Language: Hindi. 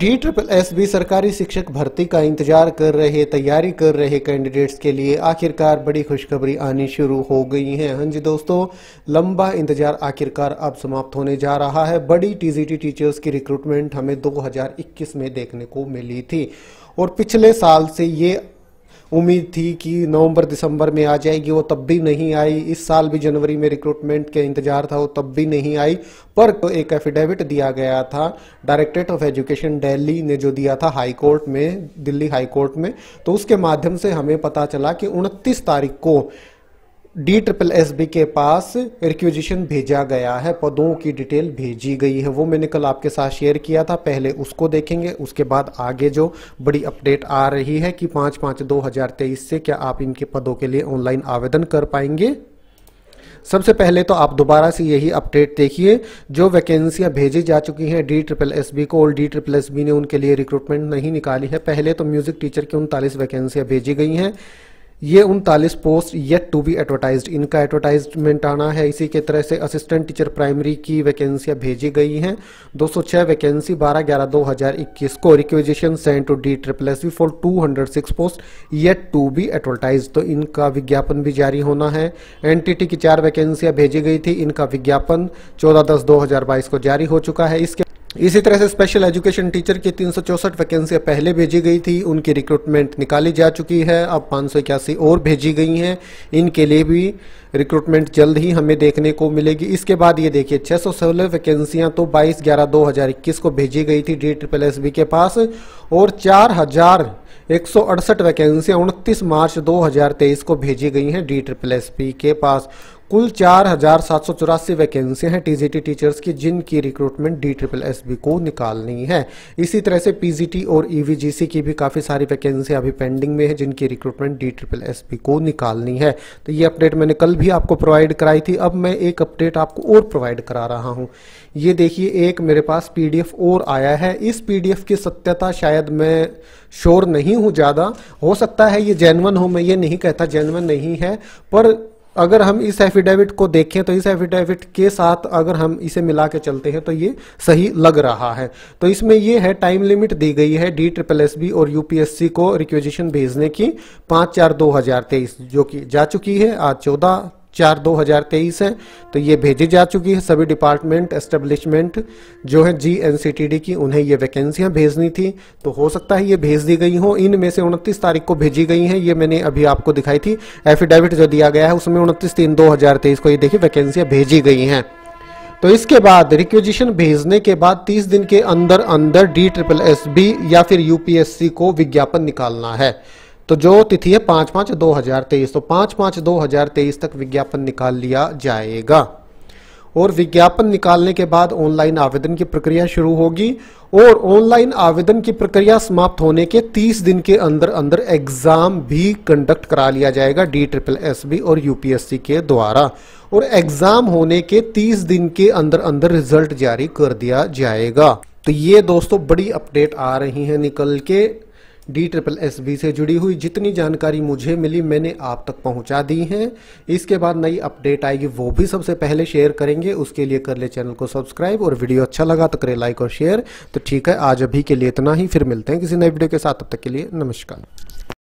डी ट्रिपल एस बी सरकारी शिक्षक भर्ती का इंतजार कर रहे तैयारी कर रहे कैंडिडेट्स के लिए आखिरकार बड़ी खुशखबरी आनी शुरू हो गई है हाँ जी दोस्तों लंबा इंतजार आखिरकार अब समाप्त होने जा रहा है बड़ी टीजीटी टीचर्स की रिक्रूटमेंट हमें 2021 में देखने को मिली थी और पिछले साल से ये उम्मीद थी कि नवंबर दिसंबर में आ जाएगी वो तब भी नहीं आई इस साल भी जनवरी में रिक्रूटमेंट का इंतजार था वो तब भी नहीं आई पर एक एफिडेविट दिया गया था डायरेक्टरेट ऑफ एजुकेशन दिल्ली ने जो दिया था हाई कोर्ट में दिल्ली हाई कोर्ट में तो उसके माध्यम से हमें पता चला कि उनतीस तारीख को डी ट्रिपल एस बी के पास रिक्विजिशन भेजा गया है पदों की डिटेल भेजी गई है वो मैंने कल आपके साथ शेयर किया था पहले उसको देखेंगे उसके बाद आगे जो बड़ी अपडेट आ रही है कि पाँच पाँच दो हज़ार तेईस से क्या आप इनके पदों के लिए ऑनलाइन आवेदन कर पाएंगे सबसे पहले तो आप दोबारा से यही अपडेट देखिए जो वैकेंसियां भेजी जा चुकी हैं डी ट्रिपल एस बी को और डी ट्रिपल एस बी ने उनके लिए रिक्रूटमेंट नहीं निकाली है पहले तो म्यूज़िक टीचर की उनतालीस वैकेंसियां भेजी गई हैं ये उनतालीस post yet to be advertise इनका एडवर्टाइजमेंट आना है इसी के तरह से असिस्टेंट टीचर प्राइमरी की वैकेंसियां भेजी गई हैं 206 वैकेंसी 12 ग्यारह 2021 को requisition send to D triple S for 206 post yet to be advertise तो इनका विज्ञापन भी जारी होना है एन की चार वैकेंसियाँ भेजी गई थी इनका विज्ञापन चौदह दस दो को जारी हो चुका है इसके इसी तरह से स्पेशल एजुकेशन टीचर की तीन वैकेंसियां पहले भेजी गई थी उनकी रिक्रूटमेंट निकाली जा चुकी है अब पाँच और भेजी गई हैं इनके लिए भी रिक्रूटमेंट जल्द ही हमें देखने को मिलेगी इसके बाद ये देखिए छः सौ सोलह वैकेंसियाँ तो बाईस ग्यारह दो हज़ार इक्कीस को भेजी गई थी डी ट्रिपल एस बी के पास और चार हज़ार एक सौ अड़सठ वैकेंसियाँ उनतीस मार्च 2023 को भेजी गई हैं डी ट्रिपल एस पी के पास कुल चार हजार सात सौ चौरासी वैकेंसी हैं टीजीटी टीचर्स की जिनकी recruitment D triple S B को निकालनी है इसी तरह से पीजीटी और ईवीजीसी e की भी काफ़ी सारी वैकेंसी अभी पेंडिंग में है जिनकी recruitment D triple S B को निकालनी है तो ये अपडेट मैंने कल भी आपको प्रोवाइड कराई थी अब मैं एक अपडेट आपको और प्रोवाइड करा रहा हूँ ये देखिए एक मेरे पास पी और आया है इस पी की सत्यता शायद मैं श्योर नहीं हूँ ज़्यादा हो सकता है ये जेनवन हो मैं ये नहीं कहता जेनवन नहीं है पर अगर हम इस एफिडेविट को देखें तो इस एफिडेविट के साथ अगर हम इसे मिला के चलते हैं तो ये सही लग रहा है तो इसमें ये है टाइम लिमिट दी गई है डी ट्रिपल एस बी और यूपीएससी को रिक्वेजिशन भेजने की पाँच चार दो हजार तेईस जो कि जा चुकी है आज चौदह चार दो हजार तेईस है तो ये भेजी जा चुकी है सभी डिपार्टमेंट एस्टेब्लिशमेंट जो है G N C T D की उन्हें ये वैकेंसियां भेजनी थी तो हो सकता है ये भेज दी गई इन इनमें से उनतीस तारीख को भेजी गई हैं ये मैंने अभी आपको दिखाई थी एफिडेविट जो दिया गया है उसमें उनतीस तीन दो हजार तेईस को ये देखिए वैकेंसियां भेजी गई हैं तो इसके बाद रिक्वेजिशन भेजने के बाद तीस दिन के अंदर अंदर डी ट्रिपल एस बी या फिर यूपीएससी को विज्ञापन निकालना है तो जो तिथि है पांच पांच दो हजार तेईस तो पांच पांच दो हजार तेईस तक विज्ञापन निकाल लिया जाएगा और विज्ञापन निकालने के बाद ऑनलाइन आवेदन की प्रक्रिया शुरू होगी और ऑनलाइन आवेदन की प्रक्रिया समाप्त होने के 30 दिन के अंदर अंदर एग्जाम भी कंडक्ट करा लिया जाएगा डी ट्रिपल एस बी और यूपीएससी के द्वारा और एग्जाम होने के 30 दिन के अंदर अंदर रिजल्ट जारी कर दिया जाएगा तो ये दोस्तों बड़ी अपडेट आ रही है निकल के डी ट्रिपल एस बी से जुड़ी हुई जितनी जानकारी मुझे मिली मैंने आप तक पहुंचा दी है इसके बाद नई अपडेट आएगी वो भी सबसे पहले शेयर करेंगे उसके लिए कर ले चैनल को सब्सक्राइब और वीडियो अच्छा लगा तो करें लाइक और शेयर तो ठीक है आज अभी के लिए इतना ही फिर मिलते हैं किसी नए वीडियो के साथ तब तक के लिए नमस्कार